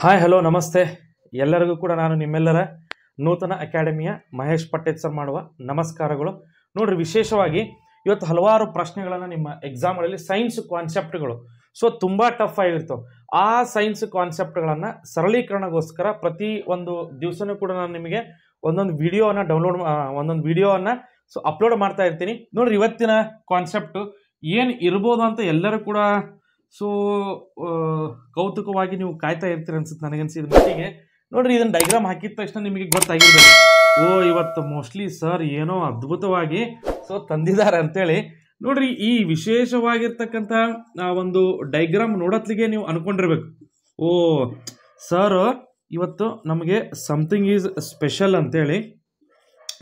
hi hello ನಮಸ್ತೆ ಎಲ್ಲರಿಗೂ ಕೂಡ ನಾನು ನಿಮ್ಮೆಲ್ಲರ ನೂತನ ಅಕಾಡೆಮಿಯ ಮಹೇಶ್ ಪಟ್ಟೇತ್ ಸರ್ ಮಾಡುವ ನಮಸ್ಕಾರಗಳು ನೋಡ್ರಿ ವಿಶೇಷವಾಗಿ ಇವತ್ತು ಹಲವಾರು ಪ್ರಶ್ನೆಗಳನ್ನು ನಿಮ್ಮ ಎಕ್ಸಾಮ್ಗಳಲ್ಲಿ ಸೈನ್ಸ್ ಕಾನ್ಸೆಪ್ಟ್ಗಳು ಸೊ ತುಂಬ ಟಫ್ ಆಗಿರ್ತವೆ ಆ ಸೈನ್ಸ್ ಕಾನ್ಸೆಪ್ಟ್ಗಳನ್ನು ಸರಳೀಕರಣಗೋಸ್ಕರ ಪ್ರತಿ ಒಂದು ದಿವಸನೂ ಕೂಡ ನಾನು ನಿಮಗೆ ಒಂದೊಂದು ವಿಡಿಯೋನ ಡೌನ್ಲೋಡ್ ಒಂದೊಂದು ವಿಡಿಯೋವನ್ನು ಸೊ ಅಪ್ಲೋಡ್ ಮಾಡ್ತಾ ಇರ್ತೀನಿ ನೋಡ್ರಿ ಇವತ್ತಿನ ಕಾನ್ಸೆಪ್ಟು ಏನು ಇರ್ಬೋದು ಅಂತ ಎಲ್ಲರೂ ಕೂಡ ಸೊ ಕೌತುಕವಾಗಿ ನೀವು ಕಾಯ್ತಾ ಇರ್ತೀರ ಅನ್ಸುತ್ತೆ ನನಗನ್ಸಿದ ಮಟ್ಟಿಗೆ ನೋಡ್ರಿ ಇದನ್ನ ಡೈಗ್ರಾಮ್ ಹಾಕಿದ ತಕ್ಷಣ ನಿಮಗೆ ಗೊತ್ತಾಗಿರ್ಬೇಕು ಓ ಇವತ್ತು ಮೋಸ್ಟ್ಲಿ ಸರ್ ಏನೋ ಅದ್ಭುತವಾಗಿ ಸೊ ತಂದಿದ್ದಾರೆ ಅಂತೇಳಿ ನೋಡ್ರಿ ಈ ವಿಶೇಷವಾಗಿರ್ತಕ್ಕಂಥ ಒಂದು ಡೈಗ್ರಾಮ್ ನೋಡತ್ಲಿಗೆ ನೀವು ಅನ್ಕೊಂಡಿರ್ಬೇಕು ಓ ಸರ್ ಇವತ್ತು ನಮಗೆ ಸಮಥಿಂಗ್ ಈಸ್ ಸ್ಪೆಷಲ್ ಅಂತೇಳಿ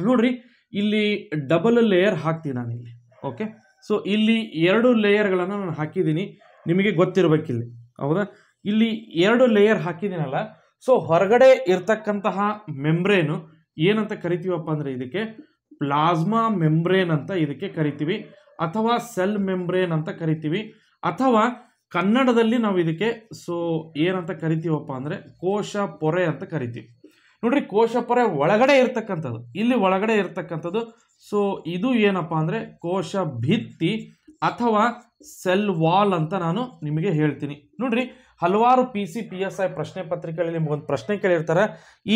ನೋಡ್ರಿ ಇಲ್ಲಿ ಡಬಲ್ ಲೇಯರ್ ಹಾಕ್ತೀನಿ ನಾನು ಇಲ್ಲಿ ಓಕೆ ಸೊ ಇಲ್ಲಿ ಎರಡು ಲೇಯರ್ಗಳನ್ನು ನಾನು ಹಾಕಿದ್ದೀನಿ ನಿಮಗೆ ಗೊತ್ತಿರಬೇಕಿಲ್ಲಿ ಹೌದಾ ಇಲ್ಲಿ ಎರಡು ಲೇಯರ್ ಹಾಕಿದ್ದೀನಲ್ಲ ಸೊ ಹೊರಗಡೆ ಇರ್ತಕ್ಕಂತಹ ಮೆಂಬ್ರೇನು ಏನಂತ ಕರಿತೀವಪ್ಪ ಅಂದರೆ ಇದಕ್ಕೆ ಪ್ಲಾಸ್ಮಾ ಮೆಂಬ್ರೇನ್ ಅಂತ ಇದಕ್ಕೆ ಕರಿತೀವಿ ಅಥವಾ ಸೆಲ್ ಮೆಂಬ್ರೇನ್ ಅಂತ ಕರಿತೀವಿ ಅಥವಾ ಕನ್ನಡದಲ್ಲಿ ನಾವು ಇದಕ್ಕೆ ಸೊ ಏನಂತ ಕರಿತೀವಪ್ಪ ಅಂದರೆ ಕೋಶ ಪೊರೆ ಅಂತ ಕರಿತೀವಿ ನೋಡ್ರಿ ಕೋಶ ಪೊರೆ ಒಳಗಡೆ ಇರ್ತಕ್ಕಂಥದ್ದು ಇಲ್ಲಿ ಒಳಗಡೆ ಇರ್ತಕ್ಕಂಥದ್ದು ಸೊ ಇದು ಏನಪ್ಪ ಅಂದರೆ ಕೋಶ ಭಿತ್ತಿ ಅಥವಾ ಸೆಲ್ ವಾಲ್ ಅಂತ ನಾನು ನಿಮಗೆ ಹೇಳ್ತೀನಿ ನೋಡ್ರಿ ಹಲವಾರು P C P S I ಪ್ರಶ್ನೆ ಪತ್ರಿಕೆಗಳಲ್ಲಿ ನಿಮ್ಗೊಂದು ಪ್ರಶ್ನೆ ಕೇಳಿರ್ತಾರೆ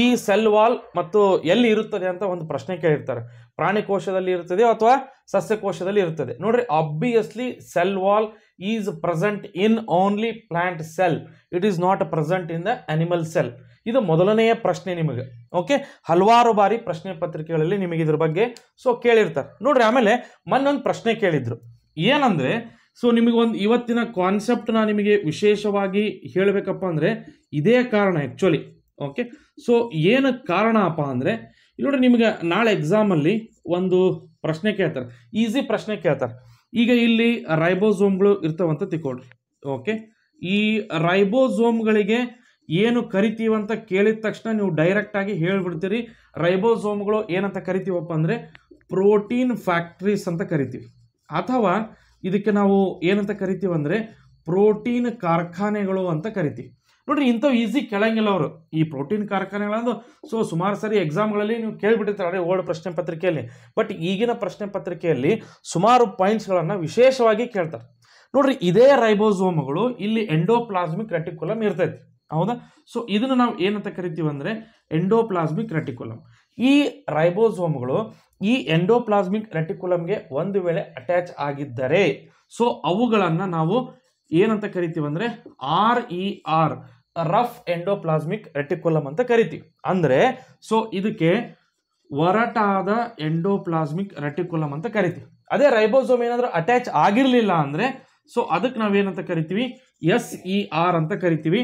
ಈ ಸೆಲ್ ವಾಲ್ ಮತ್ತು ಎಲ್ಲಿ ಇರುತ್ತದೆ ಅಂತ ಒಂದು ಪ್ರಶ್ನೆ ಕೇಳಿರ್ತಾರೆ ಪ್ರಾಣಿ ಕೋಶದಲ್ಲಿ ಇರುತ್ತದೆ ಅಥವಾ ಸಸ್ಯಕೋಶದಲ್ಲಿ ಇರುತ್ತದೆ ನೋಡ್ರಿ obviously cell wall is present in only plant cell it is not present in the animal cell ಇದು ಮೊದಲನೆಯ ಪ್ರಶ್ನೆ ನಿಮಗೆ ಓಕೆ ಹಲವಾರು ಬಾರಿ ಪ್ರಶ್ನೆ ಪತ್ರಿಕೆಗಳಲ್ಲಿ ನಿಮಗೆ ಇದ್ರ ಬಗ್ಗೆ ಸೊ ಕೇಳಿರ್ತಾರೆ ನೋಡ್ರಿ ಆಮೇಲೆ ಮೊನ್ನೊಂದು ಪ್ರಶ್ನೆ ಕೇಳಿದ್ರು ಏನಂದ್ರೆ ಸೊ ಒಂದು ಇವತ್ತಿನ ಕಾನ್ಸೆಪ್ಟ್ ನಾನು ನಿಮಗೆ ವಿಶೇಷವಾಗಿ ಹೇಳಬೇಕಪ್ಪ ಅಂದರೆ ಇದೇ ಕಾರಣ ಆ್ಯಕ್ಚುಲಿ ಓಕೆ ಸೊ ಏನು ಕಾರಣಪ್ಪ ಅಂದರೆ ನೋಡಿ ನಿಮಗೆ ನಾಳೆ ಎಕ್ಸಾಮಲ್ಲಿ ಒಂದು ಪ್ರಶ್ನೆ ಕೇಳ್ತಾರೆ ಈಸಿ ಪ್ರಶ್ನೆ ಕೇಳ್ತಾರೆ ಈಗ ಇಲ್ಲಿ ರೈಬೋಝೋಮ್ಗಳು ಇರ್ತಾವಂತ ತಿಳ್ಕೊಡ್ರಿ ಓಕೆ ಈ ರೈಬೋಝೋಮ್ಗಳಿಗೆ ಏನು ಕರಿತೀವಂತ ಕೇಳಿದ ತಕ್ಷಣ ನೀವು ಡೈರೆಕ್ಟಾಗಿ ಹೇಳ್ಬಿಡ್ತೀರಿ ರೈಬೋಝೋಮ್ಗಳು ಏನಂತ ಕರಿತೀವಪ್ಪ ಅಂದರೆ ಪ್ರೋಟೀನ್ ಫ್ಯಾಕ್ಟ್ರೀಸ್ ಅಂತ ಕರಿತೀವಿ ಅಥವಾ ಇದಕ್ಕೆ ನಾವು ಏನಂತ ಕರಿತೀವಿ ಅಂದರೆ ಪ್ರೋಟೀನ್ ಕಾರ್ಖಾನೆಗಳು ಅಂತ ಕರಿತೀವಿ ನೋಡ್ರಿ ಇಂಥವು ಈಸಿ ಕೇಳಂಗಿಲ್ಲ ಅವರು ಈ ಪ್ರೋಟೀನ್ ಕಾರ್ಖಾನೆಗಳಂದು ಸೊ ಸುಮಾರು ಸಾರಿ ಎಕ್ಸಾಮ್ಗಳಲ್ಲಿ ನೀವು ಕೇಳಿಬಿಟ್ಟಿರ್ತಾರೆ ಓಲ್ಡ್ ಪ್ರಶ್ನೆ ಪತ್ರಿಕೆಯಲ್ಲಿ ಬಟ್ ಈಗಿನ ಪ್ರಶ್ನೆ ಪತ್ರಿಕೆಯಲ್ಲಿ ಸುಮಾರು ಪಾಯಿಂಟ್ಸ್ಗಳನ್ನು ವಿಶೇಷವಾಗಿ ಕೇಳ್ತಾರೆ ನೋಡ್ರಿ ಇದೇ ರೈಬೋಸೋಮ್ಗಳು ಇಲ್ಲಿ ಎಂಡೋಪ್ಲಾಸ್ಮಿಕ್ ರೆಟಿಕ್ಯುಲಮ್ ಇರ್ತೈತಿ ಹೌದಾ ಸೊ ಇದನ್ನು ನಾವು ಏನಂತ ಕರಿತೀವಿ ಅಂದರೆ ಎಂಡೋಪ್ಲಾಸ್ಮಿಕ್ ರೆಟಿಕ್ಯುಲಮ್ ಈ ರೈಬೋಸೋಮ್ಗಳು ಈ ಎಂಡೋಪ್ಲಾಸ್ಮಿಕ್ ರೆಟಿಕ್ಯುಲಮ್ಗೆ ಒಂದು ವೇಳೆ ಅಟ್ಯಾಚ್ ಆಗಿದ್ದರೆ ಸೊ ಅವುಗಳನ್ನು ನಾವು ಏನಂತ ಕರಿತೀವಿ ಅಂದರೆ R E R rough endoplasmic reticulum ಅಂತ ಕರಿತೀವಿ ಅಂದರೆ ಸೊ ಇದಕ್ಕೆ ಒರಟಾದ ಎಂಡೋಪ್ಲಾಸ್ಮಿಕ್ ರೆಟಿಕ್ಯುಲಮ್ ಅಂತ ಕರಿತೀವಿ ಅದೇ ರೈಬೋಸೋಮ್ ಏನಾದರೂ ಅಟ್ಯಾಚ್ ಆಗಿರಲಿಲ್ಲ ಅಂದರೆ ಸೊ ಅದಕ್ಕೆ ನಾವೇನಂತ ಕರಿತೀವಿ ಎಸ್ ಇ ಆರ್ ಅಂತ ಕರಿತೀವಿ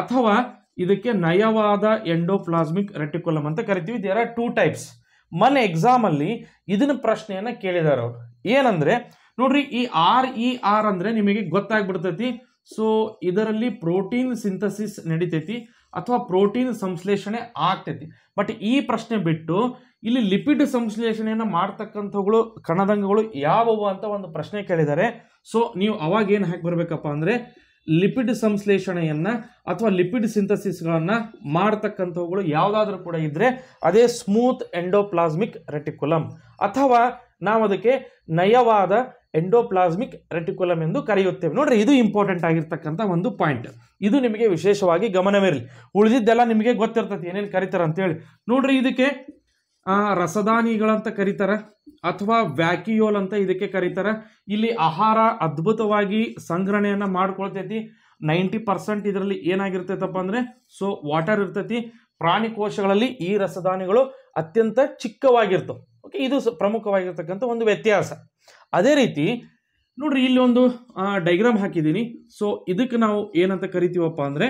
ಅಥವಾ ಇದಕ್ಕೆ ನಯವಾದ ಎಂಡೋಪ್ಲಾಸ್ಮಿಕ್ ರೆಟಿಕುಲಮ್ ಅಂತ ಕರಿತೀವಿ there are two types exam ಎಕ್ಸಾಮಲ್ಲಿ ಇದನ್ನ ಪ್ರಶ್ನೆಯನ್ನು ಕೇಳಿದಾರೆ ಅವರು ಏನಂದ್ರೆ ನೋಡ್ರಿ ಈ ಆರ್ ಇ ಆರ್ ಅಂದ್ರೆ ನಿಮಗೆ ಗೊತ್ತಾಗ್ಬಿಡ್ತೈತಿ ಸೊ ಇದರಲ್ಲಿ ಪ್ರೋಟೀನ್ ಸಿಂಥಸಿಸ್ ನಡಿತೈತಿ ಅಥವಾ ಪ್ರೋಟೀನ್ ಸಂಶ್ಲೇಷಣೆ ಆಗ್ತೈತಿ ಬಟ್ ಈ ಪ್ರಶ್ನೆ ಬಿಟ್ಟು ಇಲ್ಲಿ ಲಿಪಿಡ್ ಸಂಶ್ಲೇಷಣೆಯನ್ನು ಮಾಡ್ತಕ್ಕಂಥವುಗಳು ಕಣದಂಗಗಳು ಯಾವುವು ಅಂತ ಒಂದು ಪ್ರಶ್ನೆ ಕೇಳಿದ್ದಾರೆ ಸೊ ನೀವು ಅವಾಗ ಏನು ಹಾಕಿ ಬರಬೇಕಪ್ಪ ಅಂದರೆ ಲಿಪಿಡ್ ಸಂಶ್ಲೇಷಣೆಯನ್ನು ಅಥವಾ ಲಿಪಿಡ್ ಸಿಂಥಸಿಸ್ಗಳನ್ನು ಮಾಡ್ತಕ್ಕಂಥವುಗಳು ಯಾವುದಾದ್ರೂ ಕೂಡ ಇದ್ದರೆ ಅದೇ ಸ್ಮೂತ್ ಎಂಡೋಪ್ಲಾಸ್ಮಿಕ್ ರೆಟಿಕ್ಯುಲಮ್ ಅಥವಾ ನಾವು ಅದಕ್ಕೆ ನಯವಾದ ಎಂಡೋಪ್ಲಾಸ್ಮಿಕ್ ರೆಟಿಕ್ಯುಲಮ್ ಎಂದು ಕರೆಯುತ್ತೇವೆ ನೋಡ್ರಿ ಇದು ಇಂಪಾರ್ಟೆಂಟ್ ಆಗಿರ್ತಕ್ಕಂಥ ಒಂದು ಪಾಯಿಂಟ್ ಇದು ನಿಮಗೆ ವಿಶೇಷವಾಗಿ ಗಮನವಿರಲಿ ಉಳಿದಿದ್ದೆಲ್ಲ ನಿಮಗೆ ಗೊತ್ತಿರ್ತೈತಿ ಏನೇನು ಕರಿತಾರೆ ಅಂತೇಳಿ ನೋಡ್ರಿ ಇದಕ್ಕೆ ರಸದಾನಿಗಳಂತ ಕರೀತಾರೆ ಅಥವಾ ವ್ಯಾಕಿಯೋಲ್ ಅಂತ ಇದಕ್ಕೆ ಕರೀತಾರೆ ಇಲ್ಲಿ ಆಹಾರ ಅದ್ಭುತವಾಗಿ ಸಂಗ್ರಹಣೆಯನ್ನು ಮಾಡ್ಕೊಳ್ತೈತಿ ನೈಂಟಿ ಪರ್ಸೆಂಟ್ ಇದರಲ್ಲಿ ಏನಾಗಿರ್ತೈತಪ್ಪ ಅಂದರೆ ಸೊ ವಾಟರ್ ಇರ್ತೈತಿ ಪ್ರಾಣಿ ಕೋಶಗಳಲ್ಲಿ ಈ ರಸದಾನಿಗಳು ಅತ್ಯಂತ ಚಿಕ್ಕವಾಗಿರ್ತವೆ ಓಕೆ ಇದು ಪ್ರಮುಖವಾಗಿರ್ತಕ್ಕಂಥ ಒಂದು ವ್ಯತ್ಯಾಸ ಅದೇ ರೀತಿ ನೋಡ್ರಿ ಇಲ್ಲಿ ಒಂದು ಡೈಗ್ರಾಮ್ ಹಾಕಿದ್ದೀನಿ ಸೊ ಇದಕ್ಕೆ ನಾವು ಏನಂತ ಕರಿತೀವಪ್ಪ ಅಂದರೆ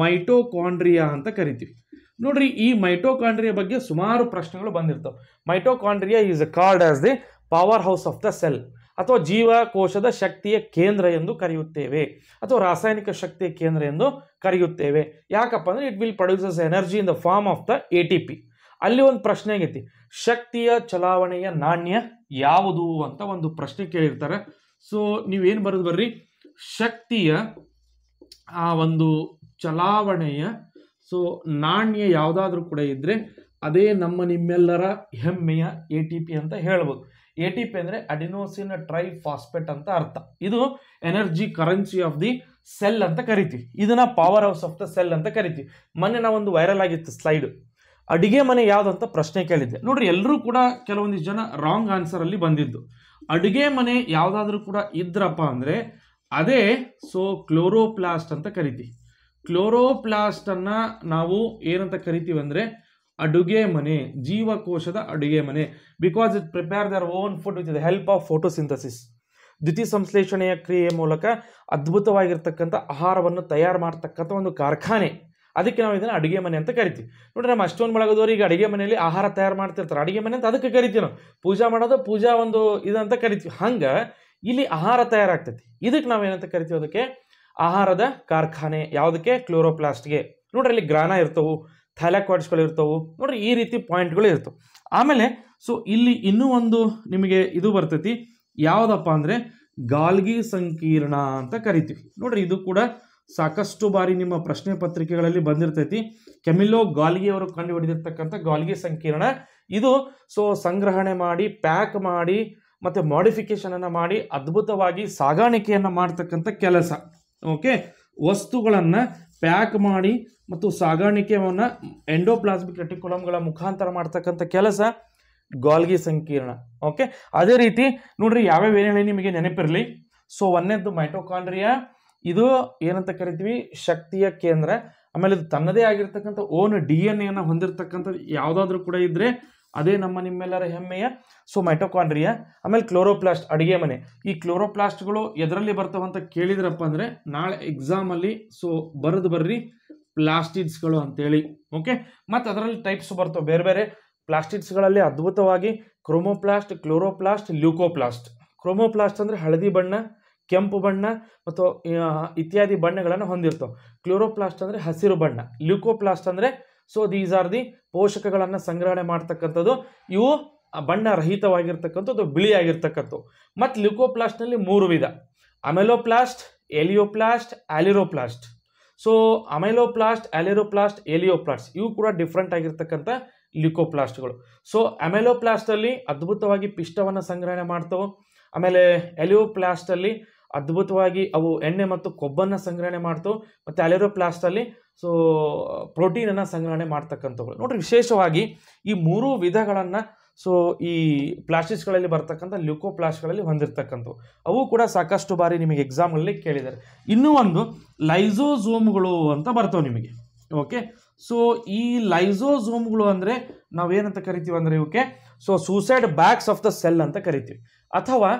ಮೈಟೋಕಾಂಡ್ರಿಯಾ ಅಂತ ಕರಿತೀವಿ ನೋಡ್ರಿ ಈ ಮೈಟೋಕಾಂಡ್ರಿಯಾ ಬಗ್ಗೆ ಸುಮಾರು ಪ್ರಶ್ನೆಗಳು ಬಂದಿರ್ತವೆ mitochondria is a called as the power house of the cell ಅಥವಾ ಜೀವಕೋಶದ ಶಕ್ತಿಯ ಕೇಂದ್ರ ಎಂದು ಕರೆಯುತ್ತೇವೆ ಅಥವಾ ರಾಸಾಯನಿಕ ಶಕ್ತಿಯ ಕೇಂದ್ರ ಎಂದು ಕರೆಯುತ್ತೇವೆ ಯಾಕಪ್ಪ ಅಂದರೆ it will produces energy in the form of the A T P ಅಲ್ಲಿ ಒಂದು ಪ್ರಶ್ನೆ ಆಗೈತಿ ಶಕ್ತಿಯ ಚಲಾವಣೆಯ ನಾಣ್ಯ ಯಾವುದು ಅಂತ ಒಂದು ಪ್ರಶ್ನೆ ಕೇಳಿರ್ತಾರೆ ಸೊ ನೀವೇನು ಬರೆದು ಬರ್ರಿ ಶಕ್ತಿಯ ಆ ಒಂದು ಚಲಾವಣೆಯ ಸೊ ನಾಣ್ಯ ಯಾವುದಾದ್ರೂ ಕೂಡ ಇದ್ದರೆ ಅದೇ ನಮ್ಮ ನಿಮ್ಮೆಲ್ಲರ ಹೆಮ್ಮೆಯ ಎ ಟಿ ಪಿ ಅಂತ ಹೇಳ್ಬೋದು ಎ ಟಿ ಪಿ ಅಂದರೆ ಅಡಿನೋಸಿನ್ ಟ್ರೈ ಫಾಸ್ಪೆಟ್ ಅಂತ ಅರ್ಥ ಇದು energy currency of the cell ಅಂತ ಕರಿತೀವಿ ಇದನ್ನ power house of the cell ಅಂತ ಕರಿತೀವಿ ಮೊನ್ನೆ ಒಂದು ವೈರಲ್ ಆಗಿತ್ತು ಸ್ಲೈಡ್ ಅಡಿಗೆ ಮನೆ ಅಂತ ಪ್ರಶ್ನೆ ಕೇಳಿದ್ದೆ ನೋಡ್ರಿ ಎಲ್ಲರೂ ಕೂಡ ಕೆಲವೊಂದು ಜನ ರಾಂಗ್ ಆನ್ಸರ್ ಅಲ್ಲಿ ಬಂದಿದ್ದು ಅಡುಗೆ ಮನೆ ಯಾವುದಾದ್ರೂ ಕೂಡ ಇದ್ರಪ್ಪ ಅಂದರೆ ಅದೇ ಸೊ ಕ್ಲೋರೋಪ್ಲಾಸ್ಟ್ ಅಂತ ಕರಿತೀವಿ ಕ್ಲೋರೋಪ್ಲಾಸ್ಟನ್ನು ನಾವು ಏನಂತ ಕರಿತೀವಿ ಅಂದರೆ ಅಡುಗೆ ಮನೆ ಜೀವಕೋಶದ ಅಡುಗೆ ಮನೆ because it prepare their own food with the help of photosynthesis ದ್ವಿತೀಯ ಸಂಶ್ಲೇಷಣೆಯ ಕ್ರಿಯೆ ಮೂಲಕ ಅದ್ಭುತವಾಗಿರ್ತಕ್ಕಂಥ ಆಹಾರವನ್ನು ತಯಾರು ಮಾಡ್ತಕ್ಕಂಥ ಒಂದು ಕಾರ್ಖಾನೆ ಅದಕ್ಕೆ ನಾವು ಇದನ್ನು ಅಡುಗೆ ಮನೆ ಅಂತ ಕರಿತೀವಿ ನೋಡ್ರಿ ನಮ್ಮ ಅಷ್ಟೊಂದು ಬಳಗದವ್ರು ಈಗ ಅಡುಗೆ ಮನೆಯಲ್ಲಿ ಆಹಾರ ತಯಾರು ಮಾಡ್ತಿರ್ತಾರೆ ಅಡುಗೆ ಮನೆ ಅಂತ ಅದಕ್ಕೆ ಕರಿತೀವಿ ನಾವು ಪೂಜಾ ಮಾಡೋದು ಪೂಜಾ ಒಂದು ಇದಂತ ಕರಿತೀವಿ ಹಂಗೆ ಇಲ್ಲಿ ಆಹಾರ ತಯಾರಾಗ್ತೈತಿ ಇದಕ್ಕೆ ನಾವು ಏನಂತ ಕರಿತೀವಿ ಅದಕ್ಕೆ ಆಹಾರದ ಕಾರ್ಖಾನೆ ಯಾವುದಕ್ಕೆ ಕ್ಲೋರೋಪ್ಲಾಸ್ಟ್ಗೆ ನೋಡ್ರಿ ಇಲ್ಲಿ ಗ್ರಾನ ಇರ್ತವು ಥೈಲಾಕ್ವಾಡ್ಸ್ಗಳು ಇರ್ತವು ನೋಡ್ರಿ ಈ ರೀತಿ ಪಾಯಿಂಟ್ಗಳು ಇರ್ತವೆ ಆಮೇಲೆ ಸೊ ಇಲ್ಲಿ ಇನ್ನೂ ಒಂದು ನಿಮಗೆ ಇದು ಬರ್ತೈತಿ ಯಾವುದಪ್ಪ ಅಂದರೆ ಗಾಲ್ಗಿ ಸಂಕೀರ್ಣ ಅಂತ ಕರಿತೀವಿ ನೋಡ್ರಿ ಇದು ಕೂಡ ಸಾಕಷ್ಟು ಬಾರಿ ನಿಮ್ಮ ಪ್ರಶ್ನೆ ಪತ್ರಿಕೆಗಳಲ್ಲಿ ಬಂದಿರ್ತೈತಿ ಕೆಮಿಲೋ ಗಾಲ್ಗಿ ಅವರು ಕಂಡು ಹಿಡಿದಿರ್ತಕ್ಕಂಥ ಗಾಲ್ಗಿ ಸಂಕೀರ್ಣ ಇದು ಸೊ ಸಂಗ್ರಹಣೆ ಮಾಡಿ ಪ್ಯಾಕ್ ಮಾಡಿ ಮತ್ತು ಮಾಡಿಫಿಕೇಷನನ್ನು ಮಾಡಿ ಅದ್ಭುತವಾಗಿ ಸಾಗಾಣಿಕೆಯನ್ನು ಮಾಡ್ತಕ್ಕಂಥ ಕೆಲಸ ಓಕೆ ವಸ್ತುಗಳನ್ನು ಪ್ಯಾಕ್ ಮಾಡಿ ಮತ್ತು ಸಾಗಾಣಿಕೆಯನ್ನು ಎಂಡೋಪ್ಲಾಸ್ಮಿಕ್ ರೆಟಿಕುಲಮ್ಗಳ ಮುಖಾಂತರ ಮಾಡ್ತಕ್ಕಂಥ ಕೆಲಸ ಗಾಲ್ಗಿ ಸಂಕೀರ್ಣ ಓಕೆ ಅದೇ ರೀತಿ ನೋಡ್ರಿ ಯಾವ್ಯಾವ ಏನೇಳಿ ನಿಮಗೆ ನೆನಪಿರಲಿ ಸೊ ಒಂದನೇದ್ದು ಮೈಟೋಕಾಂಡ್ರಿಯಾ ಇದು ಏನಂತ ಕರಿತೀವಿ ಶಕ್ತಿಯ ಕೇಂದ್ರ ಆಮೇಲೆ ಇದು ತನ್ನದೇ ಆಗಿರ್ತಕ್ಕಂಥ ಓನ್ ಡಿ ಎನ್ ಎನ ಹೊಂದಿರತಕ್ಕಂಥದ್ದು ಯಾವುದಾದ್ರೂ ಕೂಡ ಇದ್ರೆ ಅದೇ ನಮ್ಮ ನಿಮ್ಮೆಲ್ಲರ ಹೆಮ್ಮೆಯ ಸೊ ಮೈಟೋಕಾಂಡ್ರಿಯಾ ಆಮೇಲೆ ಕ್ಲೋರೋಪ್ಲಾಸ್ಟ್ ಅಡುಗೆ ಮನೆ ಈ ಕ್ಲೋರೋಪ್ಲಾಸ್ಟ್ಗಳು ಎದರಲ್ಲಿ ಬರ್ತಾವಂತ ಕೇಳಿದ್ರಪ್ಪ ಅಂದರೆ ನಾಳೆ ಎಕ್ಸಾಮಲ್ಲಿ ಸೊ ಬರೆದು ಬರ್ರಿ ಪ್ಲಾಸ್ಟಿಡ್ಸ್ಗಳು ಅಂತೇಳಿ ಓಕೆ ಮತ್ತು ಅದರಲ್ಲಿ ಟೈಪ್ಸ್ ಬರ್ತವೆ ಬೇರೆ ಬೇರೆ ಪ್ಲಾಸ್ಟಿಕ್ಸ್ಗಳಲ್ಲಿ ಅದ್ಭುತವಾಗಿ ಕ್ರೋಮೋಪ್ಲಾಸ್ಟ್ ಕ್ಲೋರೋಪ್ಲಾಸ್ಟ್ ಲ್ಯೂಕೋಪ್ಲಾಸ್ಟ್ ಕ್ರೋಮೋಪ್ಲಾಸ್ಟ್ ಅಂದರೆ ಹಳದಿ ಬಣ್ಣ ಕೆಂಪು ಬಣ್ಣ ಮತ್ತು ಇತ್ಯಾದಿ ಬಣ್ಣಗಳನ್ನು ಹೊಂದಿರ್ತಾವೆ ಕ್ಲೋರೋಪ್ಲಾಸ್ಟ್ ಅಂದರೆ ಹಸಿರು ಬಣ್ಣ ಲ್ಯೂಕೋಪ್ಲಾಸ್ಟ್ ಅಂದರೆ ಸೊ ದೀಸ್ ಆರ್ ದಿ ಪೋಷಕಗಳನ್ನು ಸಂಗ್ರಹಣೆ ಮಾಡ್ತಕ್ಕಂಥದ್ದು ಇವು ಬಣ್ಣ ರಹಿತವಾಗಿರ್ತಕ್ಕಂಥದ್ದು ಬಿಳಿಯಾಗಿರ್ತಕ್ಕಂಥದ್ದು ಮತ್ತು ಲಿಕೋಪ್ಲಾಸ್ಟ್ನಲ್ಲಿ ಮೂರು ವಿಧ ಅಮೆಲೋಪ್ಲಾಸ್ಟ್ ಎಲಿಯೋಪ್ಲಾಸ್ಟ್ ಆಲಿರೋಪ್ಲಾಸ್ಟ್ ಸೊ ಅಮೆಲೋಪ್ಲಾಸ್ಟ್ ಆಲಿರೋಪ್ಲಾಸ್ಟ್ ಎಲಿಯೋಪ್ಲಾಸ್ಟ್ ಇವು ಕೂಡ ಡಿಫ್ರೆಂಟ್ ಆಗಿರ್ತಕ್ಕಂಥ ಲಿಕೋಪ್ಲಾಸ್ಟ್ಗಳು ಸೊ ಅಮೆಲೋಪ್ಲಾಸ್ಟಲ್ಲಿ ಅದ್ಭುತವಾಗಿ ಪಿಷ್ಟವನ್ನು ಸಂಗ್ರಹಣೆ ಮಾಡ್ತವೆ ಆಮೇಲೆ ಎಲಿಯೋಪ್ಲಾಸ್ಟಲ್ಲಿ ಅದ್ಭುತವಾಗಿ ಅವು ಎಣ್ಣೆ ಮತ್ತು ಕೊಬ್ಬನ್ನು ಸಂಗ್ರಹಣೆ ಮಾಡ್ತವೆ ಮತ್ತು ಅಲ್ಲಿ ಸೊ ಪ್ರೋಟೀನನ್ನು ಸಂಗ್ರಹಣೆ ಮಾಡ್ತಕ್ಕಂಥವ್ರು ನೋಡ್ರಿ ವಿಶೇಷವಾಗಿ ಈ ಮೂರು ವಿಧಗಳನ್ನು ಸೊ ಈ ಪ್ಲಾಸ್ಟಿಕ್ಸ್ಗಳಲ್ಲಿ ಬರ್ತಕ್ಕಂಥ ಲ್ಯೂಕೋಪ್ಲಾಸ್ಟ್ಗಳಲ್ಲಿ ಹೊಂದಿರತಕ್ಕಂಥವು ಅವು ಕೂಡ ಸಾಕಷ್ಟು ಬಾರಿ ನಿಮಗೆ ಎಕ್ಸಾಮ್ಗಳಲ್ಲಿ ಕೇಳಿದ್ದಾರೆ ಇನ್ನೂ ಒಂದು ಲೈಝೋಝೋಮ್ಗಳು ಅಂತ ಬರ್ತವೆ ನಿಮಗೆ ಓಕೆ ಸೊ ಈ ಲೈಝೋಝೋಮ್ಗಳು ಅಂದರೆ ನಾವೇನಂತ ಕರಿತೀವಿ ಅಂದರೆ ಇವಕ್ಕೆ so suicide bags of the cell ಅಂತ ಕರಿತೀವಿ ಅಥವಾ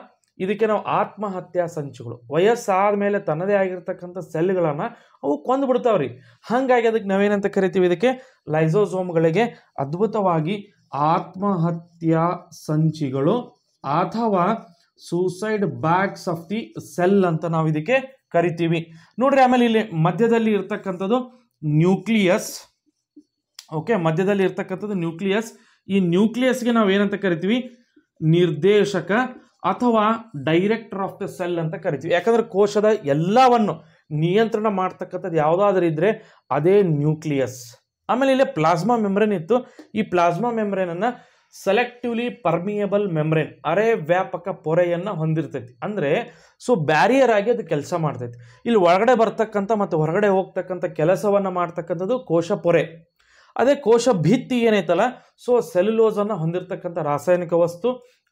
ಇದಕ್ಕೆ ನಾವು ಆತ್ಮಹತ್ಯಾ ಸಂಚುಗಳು ವಯಸ್ಸಾದ ಮೇಲೆ ತನ್ನದೇ ಆಗಿರ್ತಕ್ಕಂಥ ಸೆಲ್ಗಳನ್ನು ಅವು ಕೊಂದು ಬಿಡ್ತಾವ್ರಿ ಹಾಗಾಗಿ ಅದಕ್ಕೆ ನಾವೇನಂತ ಕರಿತೀವಿ ಇದಕ್ಕೆ ಲೈಸೋಸೋಮ್ಗಳಿಗೆ ಅದ್ಭುತವಾಗಿ ಆತ್ಮಹತ್ಯಾ ಸಂಚಿಗಳು ಅಥವಾ suicide bags of the cell ಅಂತ ನಾವು ಇದಕ್ಕೆ ಕರಿತೀವಿ ನೋಡ್ರಿ ಆಮೇಲೆ ಇಲ್ಲಿ ಮಧ್ಯದಲ್ಲಿ ಇರ್ತಕ್ಕಂಥದ್ದು ನ್ಯೂಕ್ಲಿಯಸ್ ಓಕೆ ಮಧ್ಯದಲ್ಲಿ ಇರ್ತಕ್ಕಂಥದ್ದು ನ್ಯೂಕ್ಲಿಯಸ್ ಈ ನ್ಯೂಕ್ಲಿಯಸ್ಗೆ ನಾವು ಏನಂತ ಕರಿತೀವಿ ನಿರ್ದೇಶಕ ಅಥವಾ ಡೈರೆಕ್ಟರ್ ಆಫ್ ದ ಸೆಲ್ ಅಂತ ಕರಿತೀವಿ ಯಾಕಂದ್ರೆ ಕೋಶದ ಎಲ್ಲವನ್ನು ನಿಯಂತ್ರಣ ಮಾಡ್ತಕ್ಕಂಥದ್ದು ಯಾವುದಾದ್ರೂ ಇದ್ದರೆ ಅದೇ ನ್ಯೂಕ್ಲಿಯಸ್ ಆಮೇಲೆ ಇಲ್ಲೇ ಪ್ಲಾಸ್ಮಾ ಮೆಮ್ರೇನ್ ಇತ್ತು ಈ ಪ್ಲಾಸ್ಮಾ ಮೆಮ್ರೇನನ್ನು ಸೆಲೆಕ್ಟಿವ್ಲಿ ಪರ್ಮಿಯಬಲ್ ಮೆಮ್ರೇನ್ ಅರೆ ವ್ಯಾಪಕ ಪೊರೆಯನ್ನು ಹೊಂದಿರ್ತೈತಿ ಅಂದರೆ ಸೊ ಬ್ಯಾರಿಯರ್ ಆಗಿ ಅದು ಕೆಲಸ ಮಾಡ್ತೈತಿ ಇಲ್ಲಿ ಒಳಗಡೆ ಬರ್ತಕ್ಕಂಥ ಮತ್ತು ಹೊರಗಡೆ ಹೋಗ್ತಕ್ಕಂಥ ಕೆಲಸವನ್ನು ಮಾಡ್ತಕ್ಕಂಥದ್ದು ಕೋಶ ಪೊರೆ ಅದೇ ಕೋಶ ಭಿತ್ತಿ ಏನೈತಲ್ಲ ಸೊ ಸೆಲ್ಯುಲೋಸನ್ನು ಹೊಂದಿರತಕ್ಕಂಥ ರಾಸಾಯನಿಕ ವಸ್ತು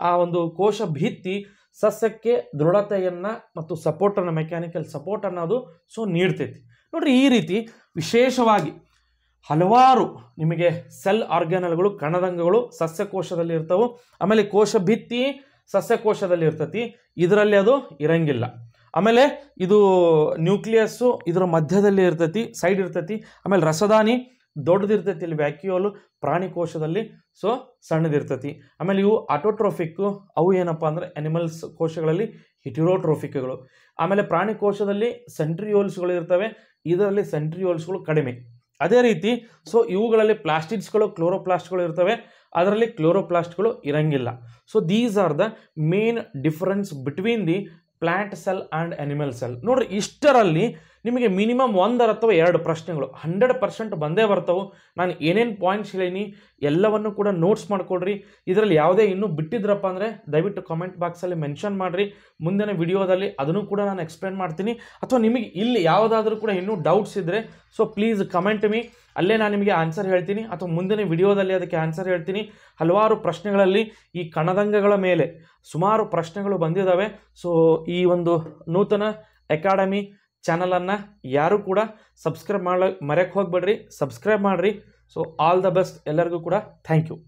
ಆ ಒಂದು ಕೋಶ ಭಿತ್ತಿ ಸಸ್ಯಕ್ಕೆ ದೃಢತೆಯನ್ನು ಮತ್ತು ಸಪೋರ್ಟನ್ನು ಮೆಕ್ಯಾನಿಕಲ್ ಸಪೋರ್ಟ್ ಅನ್ನೋದು ಸೊ ನೀಡ್ತೈತಿ ನೋಡ್ರಿ ಈ ರೀತಿ ವಿಶೇಷವಾಗಿ ಹಲವಾರು ನಿಮಗೆ ಸೆಲ್ ಆರ್ಗ್ಯಾನಲ್ಗಳು ಕಣದಂಗಗಳು ಸಸ್ಯಕೋಶದಲ್ಲಿ ಇರ್ತವೆ ಆಮೇಲೆ ಕೋಶ ಭಿತ್ತಿ ಸಸ್ಯಕೋಶದಲ್ಲಿ ಇರ್ತತಿ ಇದರಲ್ಲಿ ಅದು ಇರಂಗಿಲ್ಲ ಆಮೇಲೆ ಇದು ನ್ಯೂಕ್ಲಿಯಸ್ಸು ಇದರ ಮಧ್ಯದಲ್ಲಿ ಇರ್ತತಿ ಸೈಡ್ ಇರ್ತತಿ ಆಮೇಲೆ ರಸದಾನಿ ದೊಡ್ಡದಿರ್ತೈತಿ ಇಲ್ಲಿ ವ್ಯಾಕ್ಯೂಲ್ ಪ್ರಾಣಿ ಕೋಶದಲ್ಲಿ ಸೊ ಸಣ್ಣದಿರ್ತೈತಿ ಆಮೇಲೆ ಇವು ಆಟೋಟ್ರೋಫಿಕ್ಕು ಅವು ಏನಪ್ಪ ಅಂದರೆ ಅನಿಮಲ್ಸ್ ಕೋಶಗಳಲ್ಲಿ ಹಿಟಿರೋಟ್ರೋಫಿಕ್ಗಳು ಆಮೇಲೆ ಪ್ರಾಣಿ ಕೋಶದಲ್ಲಿ ಸೆಂಟ್ರಿಯೋಲ್ಸ್ಗಳು ಇರ್ತವೆ ಇದರಲ್ಲಿ ಸೆಂಟ್ರಿಯೋಲ್ಸ್ಗಳು ಕಡಿಮೆ ಅದೇ ರೀತಿ ಸೊ ಇವುಗಳಲ್ಲಿ ಪ್ಲಾಸ್ಟಿಕ್ಸ್ಗಳು ಕ್ಲೋರೋಪ್ಲಾಸ್ಟ್ಗಳು ಇರ್ತವೆ ಅದರಲ್ಲಿ ಕ್ಲೋರೋಪ್ಲಾಸ್ಟ್ಗಳು ಇರಂಗಿಲ್ಲ so these are the main difference between the plant cell and animal cell ನೋಡ್ರಿ ಇಷ್ಟರಲ್ಲಿ ನಿಮಗೆ ಮಿನಿಮಮ್ ಒಂದರ ಅಥವಾ ಎರಡು ಪ್ರಶ್ನೆಗಳು ಹಂಡ್ರೆಡ್ ಪರ್ಸೆಂಟ್ ಬಂದೇ ಬರ್ತವೆ ನಾನು ಏನೇನು ಪಾಯಿಂಟ್ಸ್ ಹೇಳೀನಿ ಎಲ್ಲವನ್ನು ಕೂಡ ನೋಟ್ಸ್ ಮಾಡಿಕೊಡ್ರಿ ಇದರಲ್ಲಿ ಯಾವುದೇ ಇನ್ನೂ ಬಿಟ್ಟಿದ್ರಪ್ಪ ಅಂದರೆ ದಯವಿಟ್ಟು ಕಾಮೆಂಟ್ ಬಾಕ್ಸಲ್ಲಿ ಮೆನ್ಷನ್ ಮಾಡಿರಿ ಮುಂದಿನ ವಿಡಿಯೋದಲ್ಲಿ ಅದನ್ನು ಕೂಡ ನಾನು ಎಕ್ಸ್ಪ್ಲೇನ್ ಮಾಡ್ತೀನಿ ಅಥವಾ ನಿಮಗೆ ಇಲ್ಲಿ ಯಾವುದಾದ್ರೂ ಕೂಡ ಇನ್ನೂ ಡೌಟ್ಸ್ ಇದ್ದರೆ ಸೊ ಪ್ಲೀಸ್ ಕಮೆಂಟ್ ಮೀ ಅಲ್ಲೇ ನಾನು ನಿಮಗೆ ಆನ್ಸರ್ ಹೇಳ್ತೀನಿ ಅಥವಾ ಮುಂದಿನ ವಿಡಿಯೋದಲ್ಲಿ ಅದಕ್ಕೆ ಆನ್ಸರ್ ಹೇಳ್ತೀನಿ ಹಲವಾರು ಪ್ರಶ್ನೆಗಳಲ್ಲಿ ಈ ಕಣದಂಗಗಳ ಮೇಲೆ ಸುಮಾರು ಪ್ರಶ್ನೆಗಳು ಬಂದಿದ್ದಾವೆ ಸೊ ಈ ಒಂದು ನೂತನ ಅಕಾಡೆಮಿ ಚಾನಲನ್ನು ಯಾರೂ ಕೂಡ ಸಬ್ಸ್ಕ್ರೈಬ್ ಮಾಡ ಮರೆಯಕ್ಕೆ ಹೋಗ್ಬೇಡ್ರಿ ಸಬ್ಸ್ಕ್ರೈಬ್ ಮಾಡಿರಿ ಸೊ ಆಲ್ ದ ಬೆಸ್ಟ್ ಎಲ್ಲರಿಗೂ ಕೂಡ ಥ್ಯಾಂಕ್ ಯು